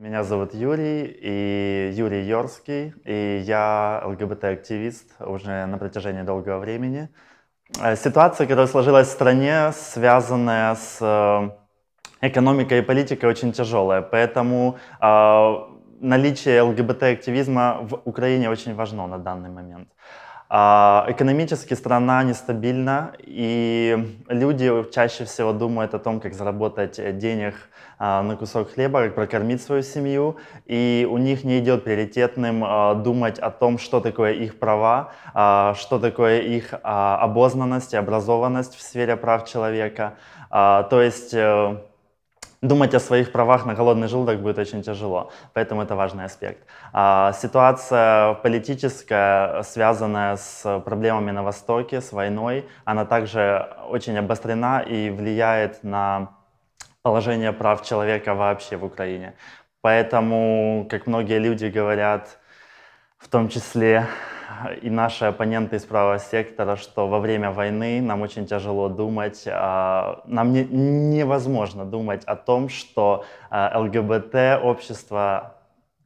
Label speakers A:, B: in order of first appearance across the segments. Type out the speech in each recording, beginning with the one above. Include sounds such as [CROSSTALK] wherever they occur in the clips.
A: Меня зовут Юрий, и Юрий Йорский, и я ЛГБТ-активист уже на протяжении долгого времени. Э, ситуация, которая сложилась в стране, связанная с э, экономикой и политикой очень тяжелая, поэтому э, наличие ЛГБТ-активизма в Украине очень важно на данный момент. А, экономически страна нестабильна, и люди чаще всего думают о том, как заработать денег а, на кусок хлеба, как прокормить свою семью, и у них не идет приоритетным а, думать о том, что такое их права, что такое их обознанность и образованность в сфере прав человека. То есть э, думать о своих правах на голодный желудок будет очень тяжело, поэтому это важный аспект. А, ситуация политическая, связанная с проблемами на Востоке, с войной, она также очень обострена и влияет на положение прав человека вообще в Украине. Поэтому, как многие люди говорят, в том числе [LAUGHS] и наши оппоненты из правого сектора, что во время войны нам очень тяжело думать, а, нам не, невозможно думать о том, что а, ЛГБТ общество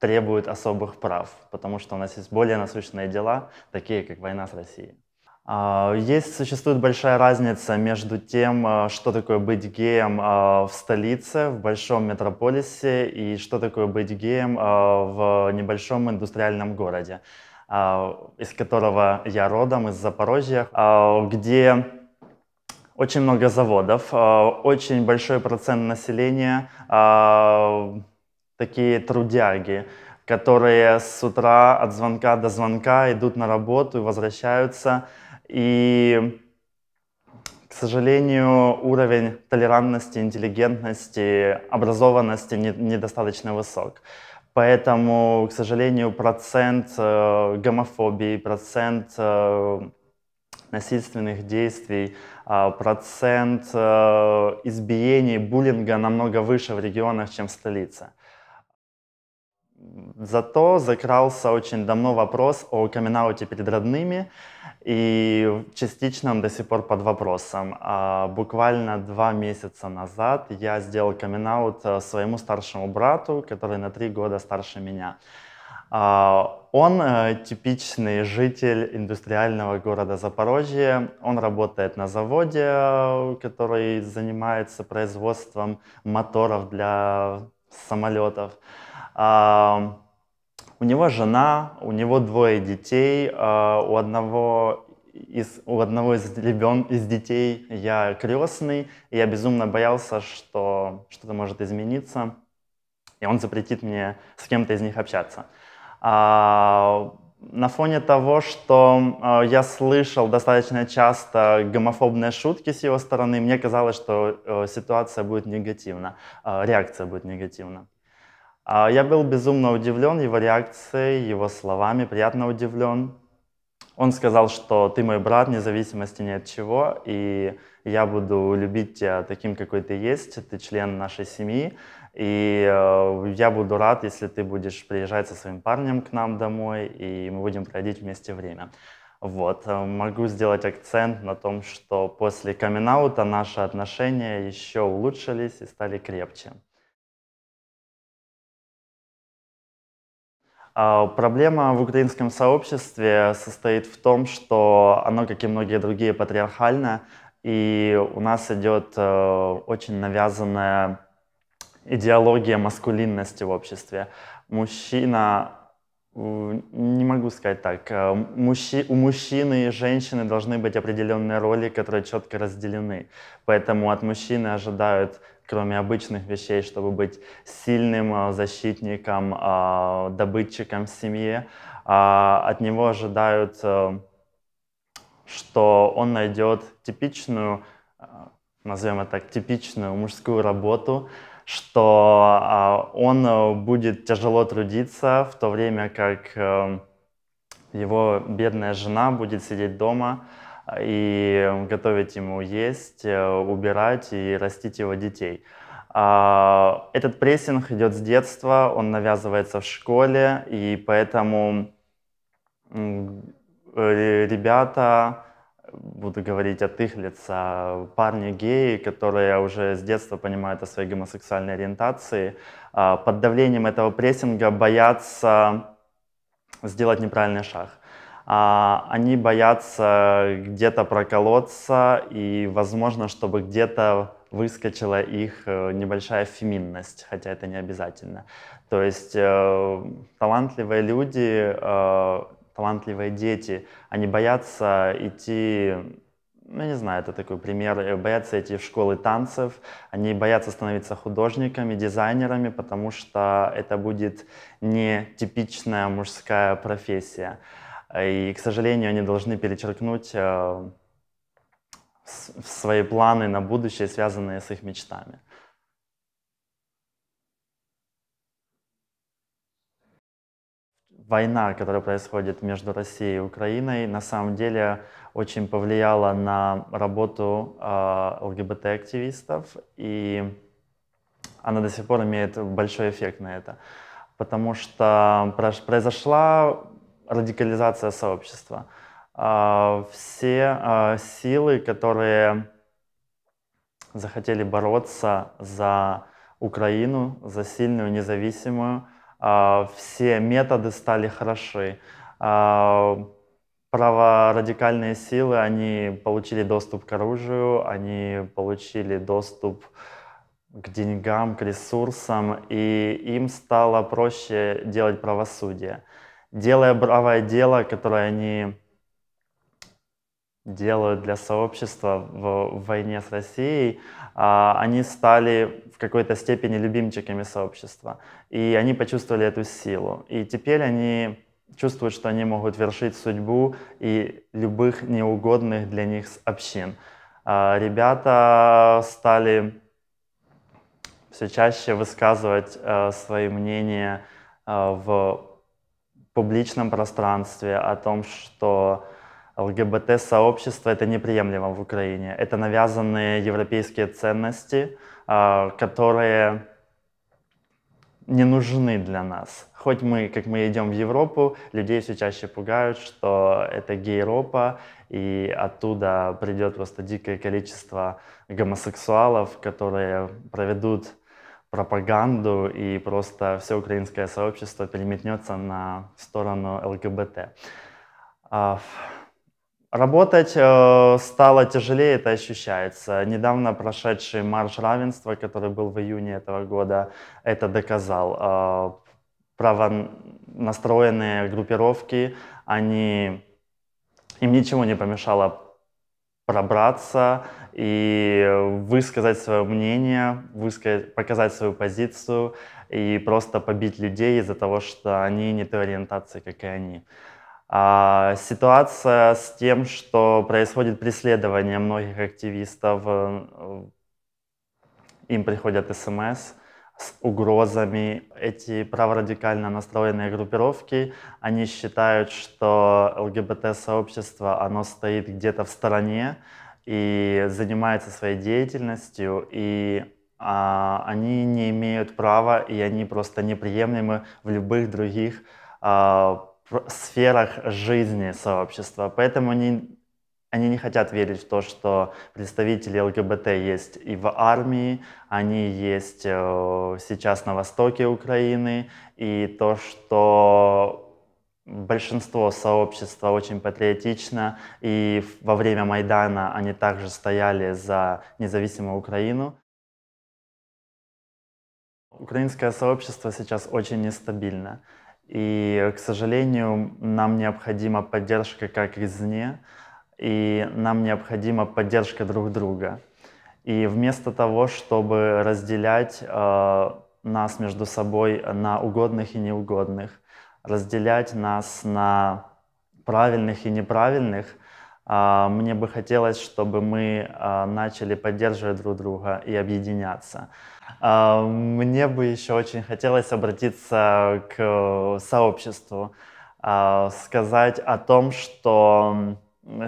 A: требует особых прав, потому что у нас есть более насущные дела, такие как война с Россией. А, есть, существует большая разница между тем, что такое быть геем в столице, в большом метрополисе, и что такое быть геем в небольшом индустриальном городе. А, из которого я родом, из Запорожья, а, где очень много заводов, а, очень большой процент населения такие трудяги, которые с утра от звонка до звонка идут на работу и возвращаются. И, к сожалению, уровень толерантности, интеллигентности, образованности недостаточно высок. Поэтому, к сожалению, процент э, гомофобии, процент э, насильственных действий, э, процент э, избиений, буллинга намного выше в регионах, чем в столице. Зато закрался очень давно вопрос о камин перед родными, и частично он до сих пор под вопросом. А буквально два месяца назад я сделал камин э, своему старшему брату, который на три года старше меня. А, он э, типичный житель индустриального города Запорожье. Он работает на заводе, э, который занимается производством моторов для самолетов. У него жена, у него двое детей, а, у одного из, у одного из, ребен, из детей я крестный, и я безумно боялся, что что-то может измениться, и он запретит мне с кем-то из них общаться. А, на фоне того, что а, я слышал достаточно часто гомофобные шутки с его стороны, мне казалось, что а, ситуация будет негативна, а, реакция будет негативна. А, я был безумно удивлен его реакцией, его словами, приятно удивлен. Он сказал, что ты мой брат, независимости зависимости ни от чего, и я буду любить тебя таким, какой ты есть, ты член нашей семьи, и э, я буду рад, если ты будешь приезжать со своим парнем к нам домой, и мы будем проводить вместе время. Вот. Э, могу сделать акцент на том, что после камин наши отношения еще улучшились и стали крепче. А проблема в украинском сообществе состоит в том, что оно, как и многие другие, патриархально, и у нас идет э, очень навязанная идеология маскулинности в обществе. Мужчина, не могу сказать так, э, мужчи, у мужчины и женщины должны быть определенные роли, которые четко разделены. Поэтому от мужчины ожидают кроме обычных вещей, чтобы быть сильным а, защитником, а, добытчиком в семье. А, от него ожидают, что он найдет типичную, назовем это так, типичную мужскую работу, что он будет тяжело трудиться, в то время как его бедная жена будет сидеть дома, и э, готовить ему есть, э, убирать и растить его детей. А, этот прессинг идет с детства, он навязывается в школе, и поэтому э, ребята, буду говорить от их лица, парни геи, которые уже с детства понимают о своей гомосексуальной ориентации, а, под давлением этого прессинга боятся сделать неправильный шаг а, они боятся где-то проколоться и, возможно, чтобы где-то выскочила их э, небольшая феминность, хотя это не обязательно. То есть э, талантливые люди, э, талантливые дети, они боятся идти ну, я не знаю, это такой пример, э, боятся идти в школы танцев, они боятся становиться художниками, дизайнерами, потому что это будет не типичная мужская профессия. А, и, к сожалению, они должны перечеркнуть э, свои планы на будущее, связанные с их мечтами. война, которая происходит между Россией и Украиной, на самом деле очень повлияла на работу э, ЛГБТ-активистов, и она до сих пор имеет большой эффект на это, потому что произошла радикализация сообщества. А, все а, силы, которые захотели бороться за Украину, за сильную, независимую, а, все методы стали хороши. Праворадикальные силы, они получили доступ к оружию, они получили доступ к деньгам, к ресурсам, и им стало проще делать правосудие делая бравое дело, которое они делают для сообщества в, войне с Россией, а, они стали в какой-то степени любимчиками сообщества. И они почувствовали эту силу. И теперь они чувствуют, что они могут вершить судьбу и любых неугодных для них общин. А, ребята стали все чаще высказывать э, свои мнения э, в публичном пространстве о том, что ЛГБТ-сообщество это неприемлемо в Украине. Это навязанные европейские ценности, а, которые не нужны для нас. Хоть мы, как мы идем в Европу, людей все чаще пугают, что это гей-Европа, и оттуда придет просто дикое количество гомосексуалов, которые проведут пропаганду, и просто все украинское сообщество переметнется на сторону ЛГБТ. А, работать э, стало тяжелее, это ощущается. Недавно прошедший марш равенства, который был в июне этого года, это доказал. А, Правонастроенные группировки, они, им ничего не помешало пробраться и высказать свое мнение, высказать, показать свою позицию и просто побить людей из-за того, что они не той ориентации, как и они. А, ситуация с тем, что происходит преследование многих активистов, э, э, им приходят смс, с угрозами. Эти праворадикально настроенные группировки, они считают, что ЛГБТ-сообщество, оно стоит где-то в стороне и занимается своей деятельностью, и а, они не имеют права, и они просто неприемлемы в любых других а, сферах жизни сообщества. Поэтому они они не хотят верить в то, что представители ЛГБТ есть и в армии, они есть э, сейчас на востоке Украины, и то, что большинство сообщества очень патриотично, и во время Майдана они также стояли за независимую Украину. Украинское сообщество сейчас очень нестабильно, и, к сожалению, нам необходима поддержка как извне, и нам необходима поддержка друг друга. И вместо того, чтобы разделять э, нас между собой на угодных и неугодных, разделять нас на правильных и неправильных, э, мне бы хотелось, чтобы мы э, начали поддерживать друг друга и объединяться. Э, мне бы еще очень хотелось обратиться к э, сообществу, э, сказать о том, что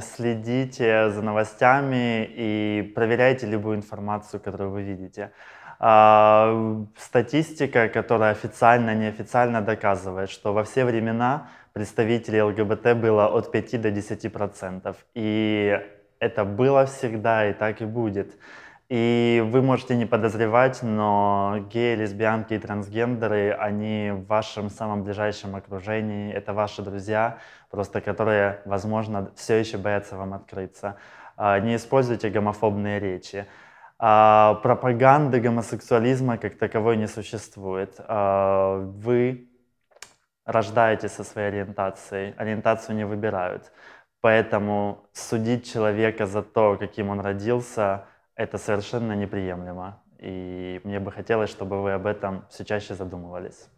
A: следите за новостями и проверяйте любую информацию, которую вы видите. А, статистика, которая официально, неофициально доказывает, что во все времена представителей ЛГБТ было от 5 до 10 процентов. И это было всегда и так и будет. И вы можете не подозревать, но геи, лесбиянки и трансгендеры, они в вашем самом ближайшем окружении, это ваши друзья, просто которые, возможно, все еще боятся вам открыться. А, не используйте гомофобные речи. А, пропаганды гомосексуализма как таковой не существует. А, вы рождаетесь со своей ориентацией, ориентацию не выбирают. Поэтому судить человека за то, каким он родился – это совершенно неприемлемо. И мне бы хотелось, чтобы вы об этом все чаще задумывались.